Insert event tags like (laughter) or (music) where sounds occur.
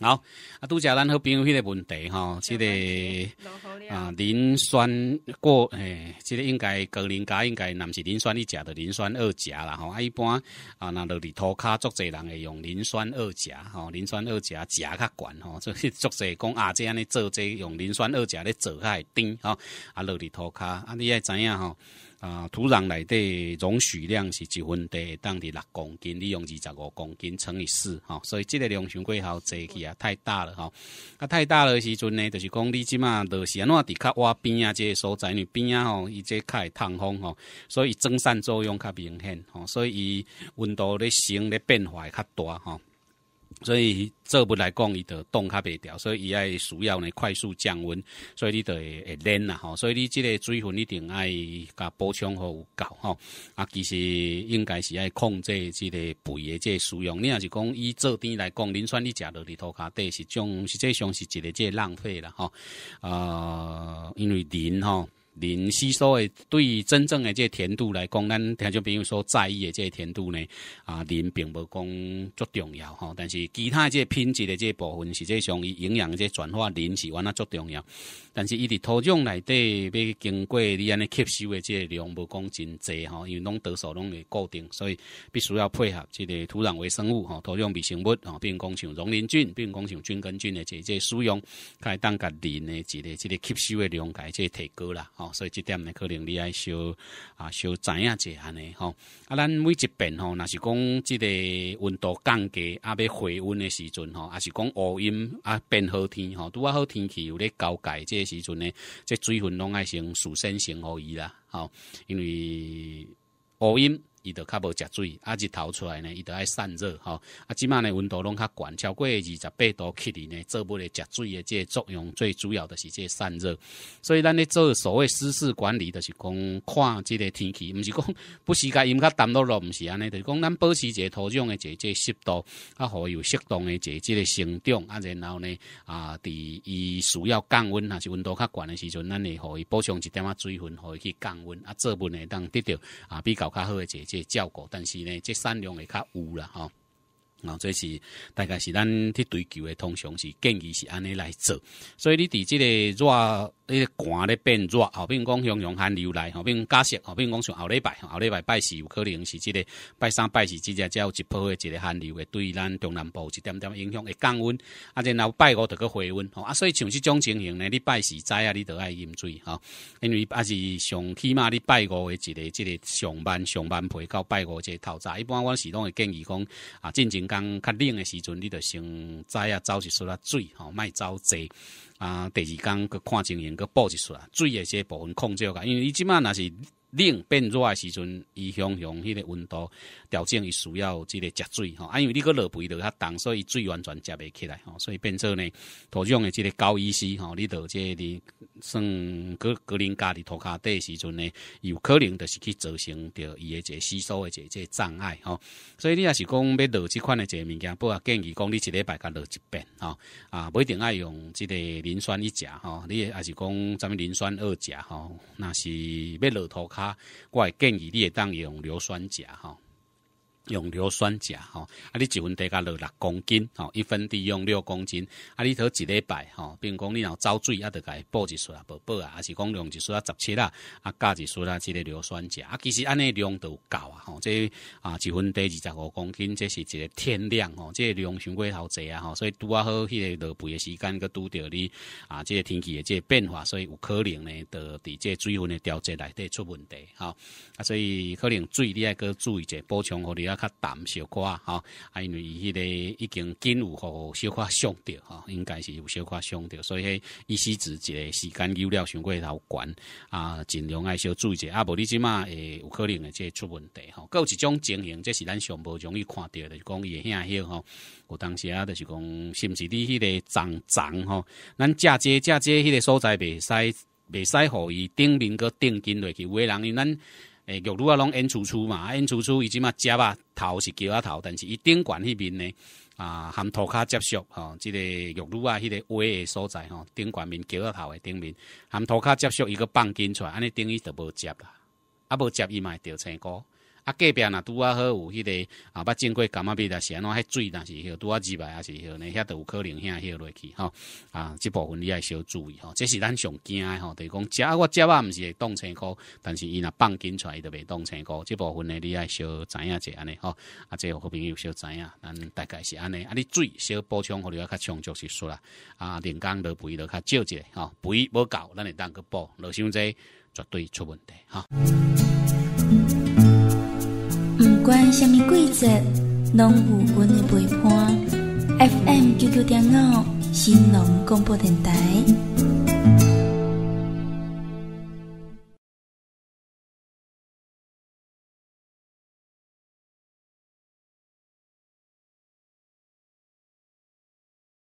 好，啊，拄像咱好朋友迄个问题吼，即个啊，磷酸过诶，即个应该高磷加应该，毋是磷酸一钾的磷酸二钾啦吼。啊，一般啊，若落伫涂骹足侪人会用磷酸二钾吼，磷酸二钾钾较悬吼，就 (laughs) 是足侪讲啊，即安尼做即用磷酸二钾咧做较会甜吼，啊，落伫涂骹，啊，你爱知影吼。啊，土壤内底容许量是一分地当地六公斤，利用二十五公斤乘以四，哈，所以这个量相对好侪起啊，太大了，哈，啊太大了时阵呢，就是讲你即码就是安怎伫较洼边啊，这些所在呢边啊，吼，伊这会通风吼，所以增散作用较明显，吼，所以伊温度咧升咧变化会较大，哈。所以做不来讲，伊就冻较袂调，所以伊爱需要呢快速降温，所以你得冷啦吼，所以你即个水分一定爱甲补充好有够吼。啊，其实应该是爱控制即个肥的即个使用。你若是讲以做甜来讲，磷酸你食落伫头骹底是种，实际上是一个即浪费啦吼。啊，因为磷吼。磷吸收的对于真正的这甜度来讲，咱听众朋友说在意的这甜度呢，啊，磷并不讲足重要吼，但是其他这品质的这部分实际上伊营养这转化磷是完啊足重要。但是伊伫土壤内底要经过你安尼吸收的这量无讲真侪吼，因为拢多数拢会固定，所以必须要配合即个土壤微生物吼、土壤微生物吼，并讲像溶磷菌，并讲像菌根菌的这这使用，以当甲磷的即个即个吸收的量改即提高啦。所以这点呢，可能你爱小啊小知影一下呢，吼。啊，咱每一遍吼，若是讲这个温度降低啊，要回温的时阵吼，啊是讲乌阴啊变好天吼，拄啊好天气有咧交界，这个时阵呢，这水分拢爱成水先性伊啦，吼，因为乌阴。伊都较无食水，啊，日头出来呢。伊都爱散热，吼。啊，即满呢温度拢较悬，超过二十八度起哩呢。做部分食水的即个作用最主要的是即个散热。所以咱咧做所谓湿事管理，就是讲看即个天气，毋是讲不时间因较单调咯，毋是安尼，就是讲咱保持一个土壤的即个湿度，啊，互伊有适当的这即个生长。啊，然后呢啊，伫伊需要降温，还是温度较悬的时阵，咱会互伊补充一点仔水分，互伊去降温。啊，这物呢当得着，啊，比较较好的这。这照顾，但是呢，这善良也较有啦，吼，啊，这是大概是咱去追求的，通常是建议是安尼来做，所以你伫这个热。你寒咧变热，后比讲像阳寒流来，好比加湿，后比讲像后礼拜，后礼拜拜四有可能是即个拜三拜四，即只只有一波的一个寒流的对咱中南部一点点影响，会降温，啊，然后拜五就个回温，啊，所以像即种情形呢，你拜四早啊，你都爱饮水，因为也是上起码你拜五的一个个上班上班陪到拜五这头早，一般我是拢会建议讲啊，进前刚较冷的时阵，你就先早啊，早一喝下水，哈，卖早坐。啊，第二工阁看经形，阁报一出，水诶这部分控制个，因为伊即卖若是。冷变热诶时阵，伊向向迄个温度调整，伊需要即个食水吼，啊，因为你个落肥落较重，所以水完全食袂起来吼，所以变做呢，土壤诶即个高医师吼，你到即个算格格林加伫涂底诶时阵呢，有可能着是去造成着伊一个吸收个即个障碍吼，所以你若是讲要落即款诶一个物件，不啊建议讲你一礼拜加落一遍吼，啊，不一定爱用即个磷酸一钾吼，你也是讲咱们磷酸二钾吼，若是要落涂骹。我建议你也当用硫酸钾哈。用硫酸钾吼，啊，你一分地甲落六公斤吼，一分地用六公斤，啊，你头一礼拜吼，并讲你若走水啊，得伊报一水啊，无报啊，还是讲用一水啊，十七啊，啊，加一水啊，即个硫酸钾啊，其实安尼量都有够啊，吼，这啊，一分地二十五公斤，这是一个天量吼，这量伤过头侪啊，吼，所以拄啊好迄个落肥时间个拄着你啊，即个天气的即个变化，所以有可能呢，伫即个水分的调节内底出问题吼。啊，所以可能水你爱个注意者补充互你啊。较淡小可吼，因为伊迄个已经进有互小可伤着吼，应该是有小可伤着，所以一时之间时间久了，伤过头悬啊，尽量爱小注意者，啊，无你即马会有可能会即出问题吼。有一种情形，这是咱上无容易看到的，就是讲伊也晓吼。有当时啊，就是讲，是毋是你迄个脏脏吼？咱嫁接嫁接迄个所在未使未使，互伊顶面搁定金落去，为人因咱。诶，玉露啊，拢因出出嘛，因出出，伊即嘛接吧，头是叫啊头，但是伊顶悬迄面呢，啊含涂骹接触吼，即个玉露啊，迄个弯诶所在吼，顶悬面叫啊头诶顶面含涂骹接触伊个放紧出来，安尼等于就无接啦，啊无接伊嘛会着生菇。啊，隔壁若拄啊好有迄个啊，捌正过感冒病是安怎迄水，但是迄拄啊几百，也是迄呢，遐都有可能遐迄落去吼。啊，即部分你爱小注意吼，这是咱上惊诶吼，就讲食我接啊，毋是会冻青膏，但是伊若放紧出来伊就袂冻青膏。即部分呢，你爱小知影者安尼吼，啊，即个好朋友小知影，咱大概是安尼。啊，你水小补充，互者较充足是说啦。啊，人工的肥就较少者吼，肥无够，咱会当去补，落伤济绝对出问题哈。什么季节，拢有阮的陪伴。FM 九点五，新隆广播电台。